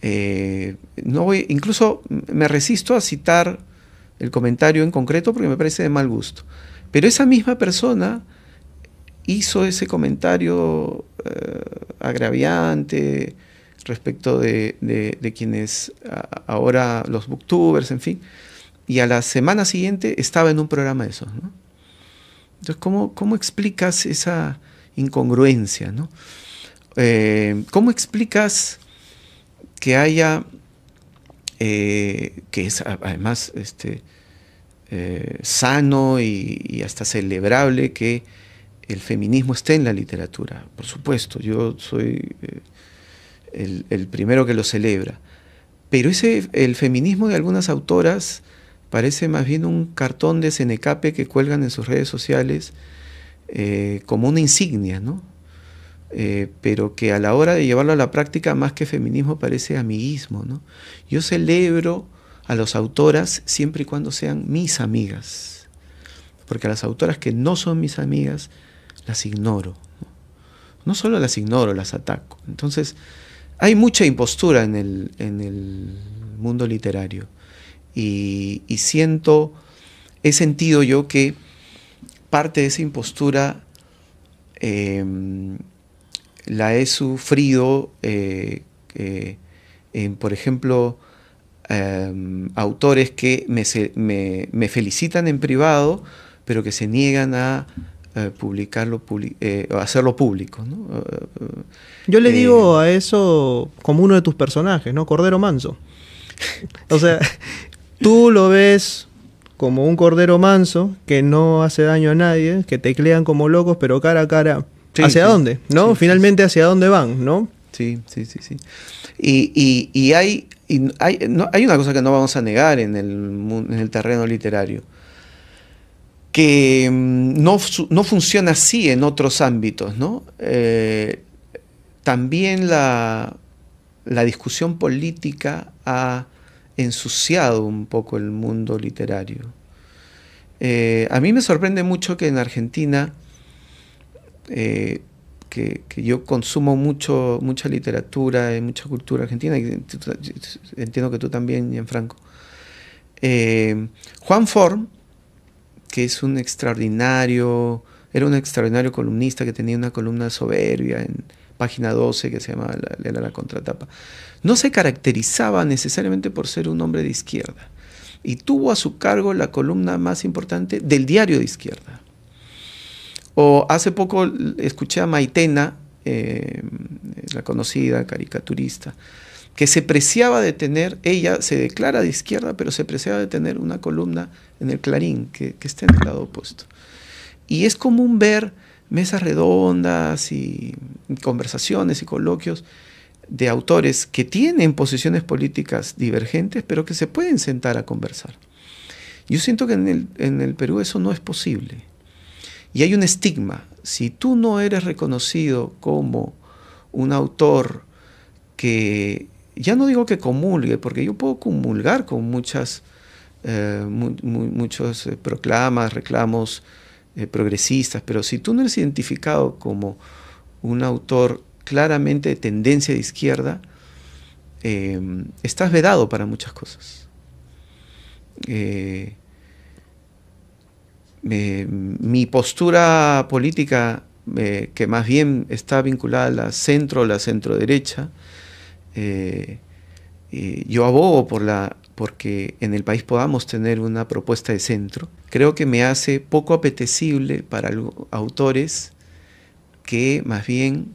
Eh, no voy, incluso me resisto a citar el comentario en concreto porque me parece de mal gusto. Pero esa misma persona hizo ese comentario eh, agraviante respecto de, quienes ahora los booktubers, en fin, y a la semana siguiente estaba en un programa de esos. ¿no? Entonces, ¿cómo, explicas esa incongruencia? Eh, ¿Cómo explicas que haya, eh, que es además este, eh, sano y, hasta celebrable que el feminismo esté en la literatura? Por supuesto, yo soy el, el primero que lo celebra. Pero ese, el feminismo de algunas autoras Parece más bien un cartón de Senecape que cuelgan en sus redes sociales eh, como una insignia, ¿no? Eh, pero que a la hora de llevarlo a la práctica, más que feminismo, parece amiguismo, ¿no? Yo celebro a las autoras siempre y cuando sean mis amigas, porque a las autoras que no son mis amigas, las ignoro. No, no solo las ignoro, las ataco. Entonces, hay mucha impostura en el, en el mundo literario y, siento, he sentido yo que parte de esa impostura em, la he sufrido, eh, eh, en, por ejemplo, em, autores que me, felicitan en privado, pero que se niegan a eh, publicarlo, hacerlo público. Yo le digo a eso como uno de tus personajes, ¿no? Cordero Manso. o sea, tú lo ves como un cordero manso que no hace daño a nadie, que teclean como locos, pero cara a cara. ¿Hacia dónde? ¿No? Finalmente, ¿hacia dónde van? ¿No? Sí, sí, sí, sí. Y, hay, no, hay una cosa que no vamos a negar en el, terreno literario, que mm, no, funciona así en otros ámbitos, ¿no? Eh, también la, la discusión política ha ensuciado un poco el mundo literario. Eh, a mí me sorprende mucho que en Argentina, eh, que, yo consumo mucho, mucha literatura y mucha cultura argentina, entiendo que tú también, Gianfranco, eh, Juan Form, que es un extraordinario, era un extraordinario columnista que tenía una columna soberbia en, página 12 que se llama la, contratapa, no se caracterizaba necesariamente por ser un hombre de izquierda y tuvo a su cargo la columna más importante del diario de izquierda. O hace poco escuché a Maitena, eh, la conocida caricaturista, que se preciaba de tener, ella se declara de izquierda, pero se preciaba de tener una columna en el Clarín, que, que está en el lado opuesto. Y es común ver mesas redondas y conversaciones y coloquios de autores que tienen posiciones políticas divergentes, pero que se pueden sentar a conversar. Yo siento que en el, Perú eso no es posible. Y hay un estigma. Si tú no eres reconocido como un autor que, ya no digo que comulgue, porque yo puedo comulgar con muchas, eh, muchos eh, proclamas, reclamos eh, progresistas, pero si tú no eres identificado como un autor claramente de tendencia de izquierda, em, estás vedado para muchas cosas. Eh, mi postura política, eh, que más bien está vinculada a la centro o la centro derecha, eh, yo abogo por la porque en el país podamos tener una propuesta de centro, creo que me hace poco apetecible para autores que más bien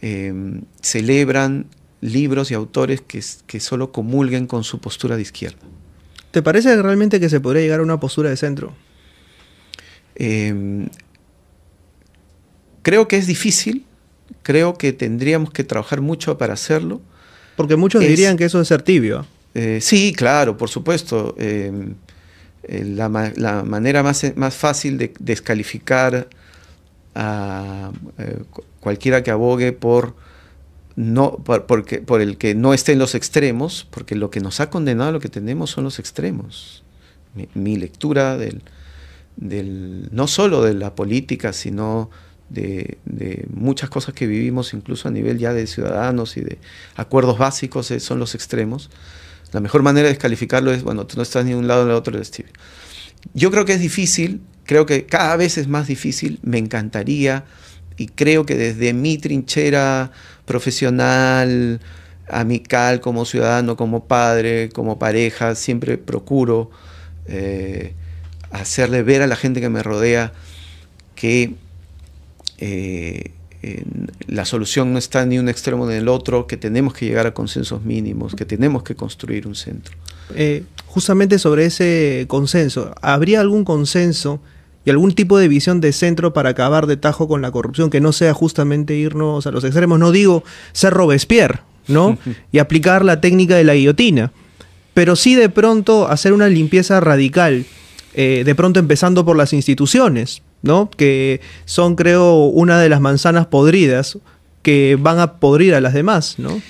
em, celebran libros y autores que, solo comulguen con su postura de izquierda. ¿Te parece realmente que se podría llegar a una postura de centro? Em, creo que es difícil, creo que tendríamos que trabajar mucho para hacerlo porque muchos dirían que eso es ser tibio. Eh, sí, claro, por supuesto. Em, eh, la, manera más, más fácil de descalificar a eh, cualquiera que abogue por no porque, por el que no esté en los extremos, porque lo que nos ha condenado a lo que tenemos son los extremos. Mi, lectura del, del, no solo de la política, sino de, muchas cosas que vivimos, incluso a nivel ya de ciudadanos y de acuerdos básicos, eh, son los extremos. La mejor manera de descalificarlo es, bueno, tú no estás ni un lado ni el otro del Yo creo que es difícil, creo que cada vez es más difícil, me encantaría y creo que desde mi trinchera profesional, amical, como ciudadano, como padre, como pareja, siempre procuro eh, hacerle ver a la gente que me rodea que eh, la solución no está ni un extremo ni el otro, que tenemos que llegar a consensos mínimos, que tenemos que construir un centro. Eh, justamente sobre ese consenso, ¿habría algún consenso y algún tipo de visión de centro para acabar de tajo con la corrupción que no sea justamente irnos a los extremos? No digo ser Robespierre, ¿no? y aplicar la técnica de la guillotina, pero sí de pronto hacer una limpieza radical, eh, de pronto empezando por las instituciones ¿no? Que son, creo, una de las manzanas podridas que van a podrir a las demás, ¿no?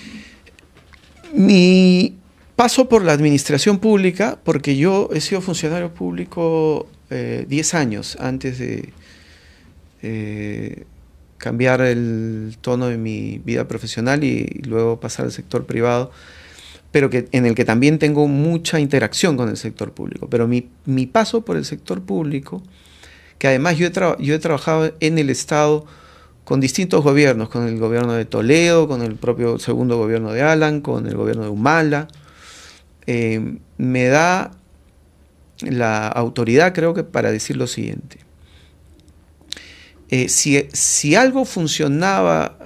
Mi paso por la administración pública, porque yo he sido funcionario público 10 eh, años antes de eh, cambiar el tono de mi vida profesional y, luego pasar al sector privado, pero que, en el que también tengo mucha interacción con el sector público. Pero mi, mi paso por el sector público que además yo he, yo he trabajado en el Estado con distintos gobiernos, con el gobierno de Toledo, con el propio segundo gobierno de Alan, con el gobierno de Humala. Eh, me da la autoridad, creo que, para decir lo siguiente. Eh, si, algo funcionaba,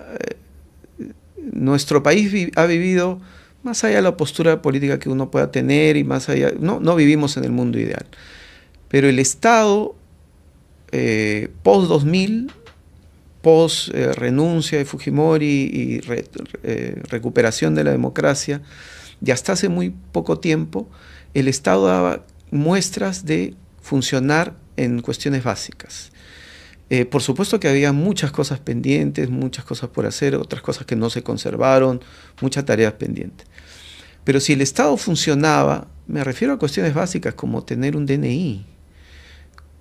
eh, nuestro país ha vivido, más allá de la postura política que uno pueda tener y más allá, no, no vivimos en el mundo ideal, pero el Estado eh, post 2000, post eh, renuncia de Fujimori y eh, recuperación de la democracia, y hasta hace muy poco tiempo, el Estado daba muestras de funcionar en cuestiones básicas. por supuesto que había muchas cosas pendientes, muchas cosas por hacer, otras cosas que no se conservaron, muchas tareas pendientes. Pero si el Estado funcionaba, me refiero a cuestiones básicas como tener un DNI,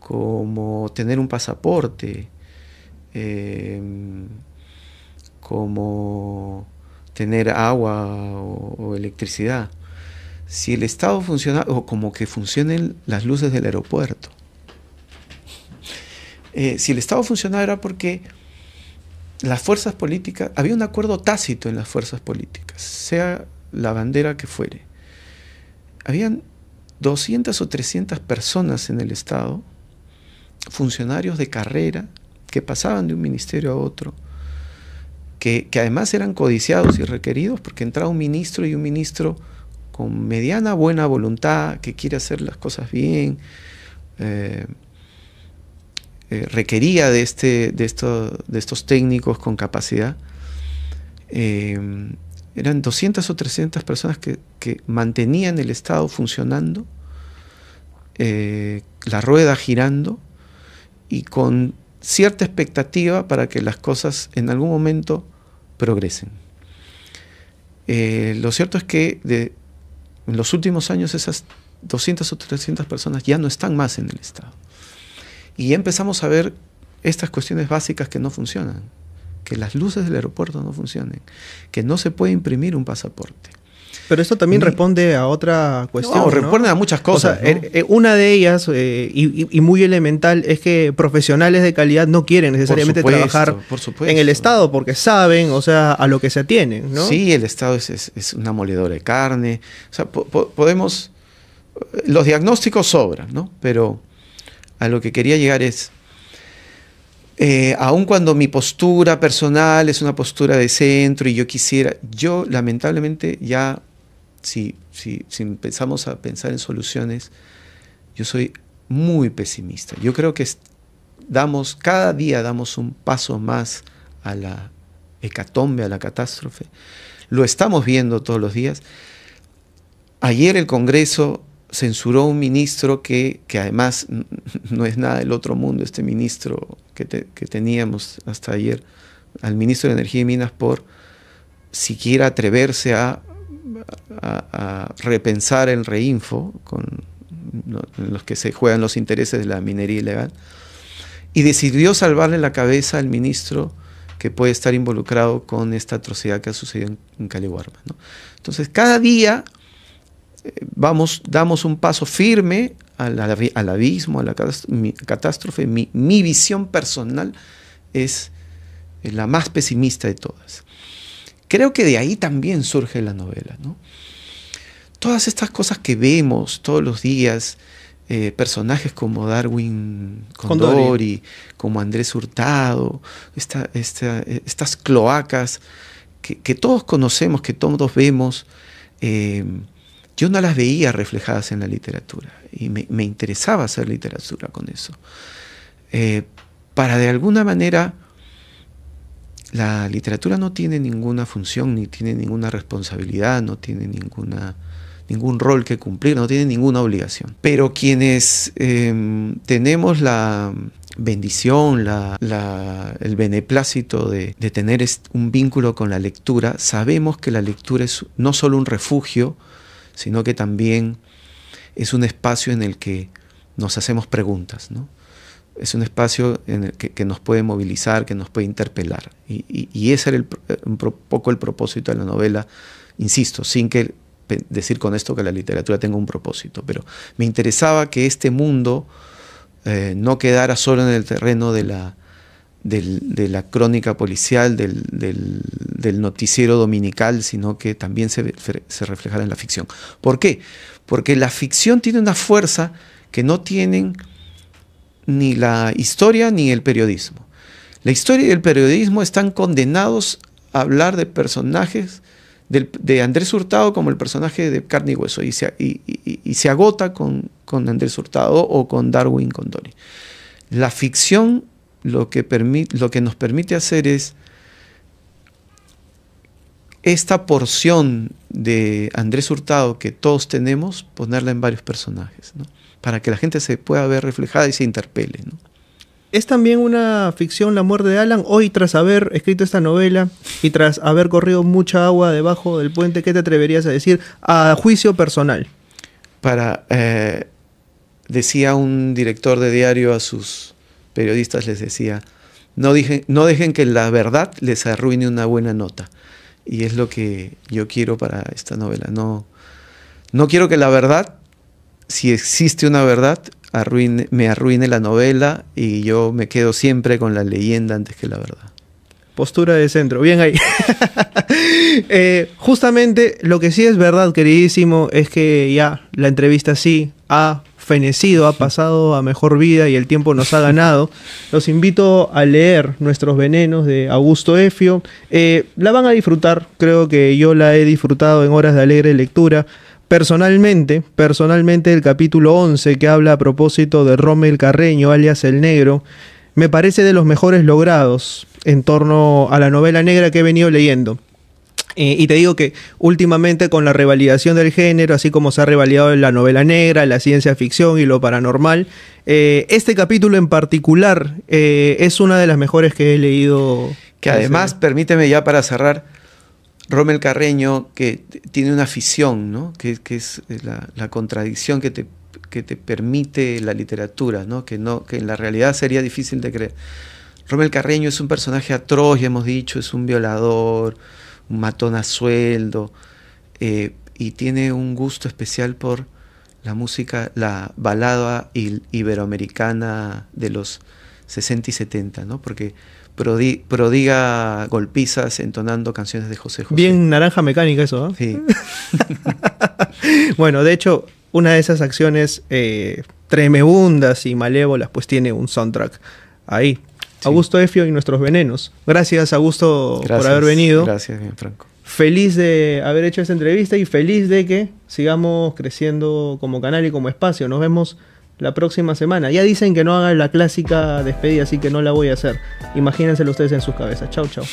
como tener un pasaporte, em, como tener agua o, electricidad. Si el Estado funciona, o como que funcionen las luces del aeropuerto. Eh, si el Estado funcionaba era porque las fuerzas políticas, había un acuerdo tácito en las fuerzas políticas, sea la bandera que fuere. Habían 200 o 300 personas en el Estado funcionarios de carrera que pasaban de un ministerio a otro, que, además eran codiciados y requeridos porque entraba un ministro y un ministro con mediana buena voluntad, que quiere hacer las cosas bien, eh, eh, requería de, este, de estos técnicos con capacidad. Eh, eran 200 o 300 personas que mantenían el Estado funcionando, la rueda girando, y con cierta expectativa para que las cosas en algún momento progresen. Eh, lo cierto es que en los últimos años esas 200 o 300 personas ya no están más en el Estado. Y empezamos a ver estas cuestiones básicas que no funcionan, que las luces del aeropuerto no funcionen, que no se puede imprimir un pasaporte. Pero esto también responde a otra cuestión. No, responde a muchas cosas. Eh, eh, una de ellas, eh, y, muy elemental, es que profesionales de calidad no quieren necesariamente trabajar en el Estado porque saben, o sea, a lo que se atienen. ¿no? Sí, el Estado es, una moledora de carne. O sea, podemos. Los diagnósticos sobran, ¿no? Pero a lo que quería llegar es eh, aun cuando mi postura personal es una postura de centro y yo quisiera, yo lamentablemente ya, si, si, si empezamos a pensar en soluciones, yo soy muy pesimista. Yo creo que damos, cada día damos un paso más a la hecatombe, a la catástrofe. Lo estamos viendo todos los días. Ayer el Congreso censuró un ministro que, que además no es nada del otro mundo, este ministro que, teníamos hasta ayer, al ministro de Energía y Minas por siquiera atreverse a, repensar el reinfo con los que se juegan los intereses de la minería ilegal. Y decidió salvarle la cabeza al ministro que puede estar involucrado con esta atrocidad que ha sucedido en, Cali ¿no? Entonces, cada día vamos, damos un paso firme al, abismo, a la catástrofe. Mi, visión personal es la más pesimista de todas. Creo que de ahí también surge la novela. Todas estas cosas que vemos todos los días, eh, personajes como Darwin Condori, como Andrés Hurtado, estas cloacas que, todos conocemos, que todos vemos, eh, yo no las veía reflejadas en la literatura y me, interesaba hacer literatura con eso. Eh, para de alguna manera, la literatura no tiene ninguna función, ni tiene ninguna responsabilidad, no tiene ninguna, ningún rol que cumplir, no tiene ninguna obligación. Pero quienes em, tenemos la bendición, el beneplácito de tener un vínculo con la lectura, sabemos que la lectura es no solo un refugio, sino que también es un espacio en el que nos hacemos preguntas, Es un espacio en el que, nos puede movilizar, que nos puede interpelar. Y, ese era el, eh, un poco el propósito de la novela, insisto, sin que decir con esto que la literatura tenga un propósito, pero me interesaba que este mundo eh, no quedara solo en el terreno de la, de la crónica policial, del, noticiero dominical, sino que también se, se en la ficción. ¿Por qué? Porque la ficción tiene una fuerza que no tienen ni la historia ni el periodismo. La historia y el periodismo están condenados a hablar de personajes de Andrés Hurtado como el personaje de carne y hueso y se, agota con, Andrés Hurtado o con Darwin Condori. La ficción lo que, lo que nos permite hacer es esta porción de Andrés Hurtado que todos tenemos, ponerla en varios personajes, para que la gente se pueda ver reflejada y se interpele. Es también una ficción La muerte de Alan. Hoy, tras haber escrito esta novela y tras haber corrido mucha agua debajo del puente, ¿qué te atreverías a decir a juicio personal? Para, eh, decía un director de diario a sus periodistas les decía, no, dejen, no dejen que la verdad les arruine una buena nota. Y es lo que yo quiero para esta novela. No, no quiero que la verdad, si existe una verdad, arruine, me arruine la novela y yo me quedo siempre con la leyenda antes que la verdad. Postura de centro, bien ahí. Eh, justamente lo que sí es verdad, queridísimo, es que ya la entrevista sí ha fenecido, ha pasado a mejor vida y el tiempo nos ha ganado. Los invito a leer Nuestros Venenos de Augusto Efio. Eh, la van a disfrutar, creo que yo la he disfrutado en horas de alegre lectura. Personalmente, personalmente el capítulo 11 que habla a propósito de Rommel Carreño, alias El Negro, me parece de los mejores logrados en torno a la novela negra que he venido leyendo. Eh, y te digo que últimamente con la revalidación del género, así como se ha revalidado en la novela negra, la ciencia ficción y lo paranormal, eh, este capítulo en particular eh, es una de las mejores que he leído. Que además, permíteme ya para cerrar, Rommel Carreño, que tiene una afición, ¿no? que, es la, contradicción que te, permite la literatura, ¿no? Que, no, que en la realidad sería difícil de creer. Rommel Carreño es un personaje atroz, ya hemos dicho, es un violador un matón a sueldo, eh, y tiene un gusto especial por la música, la balada iberoamericana de los 60 y 70, ¿no? Porque prodiga golpizas entonando canciones de José José. Bien naranja mecánica eso, ¿no? ¿ah? Sí. bueno, de hecho, una de esas acciones eh, tremebundas y malévolas, pues tiene un soundtrack ahí. Augusto Efio y nuestros venenos. Gracias, Augusto, gusto por haber venido. Gracias, bien, Franco. Feliz de haber hecho esta entrevista y feliz de que sigamos creciendo como canal y como espacio. Nos vemos la próxima semana. Ya dicen que no hagan la clásica despedida, así que no la voy a hacer. Imagínenselo ustedes en sus cabezas. Chau, chau.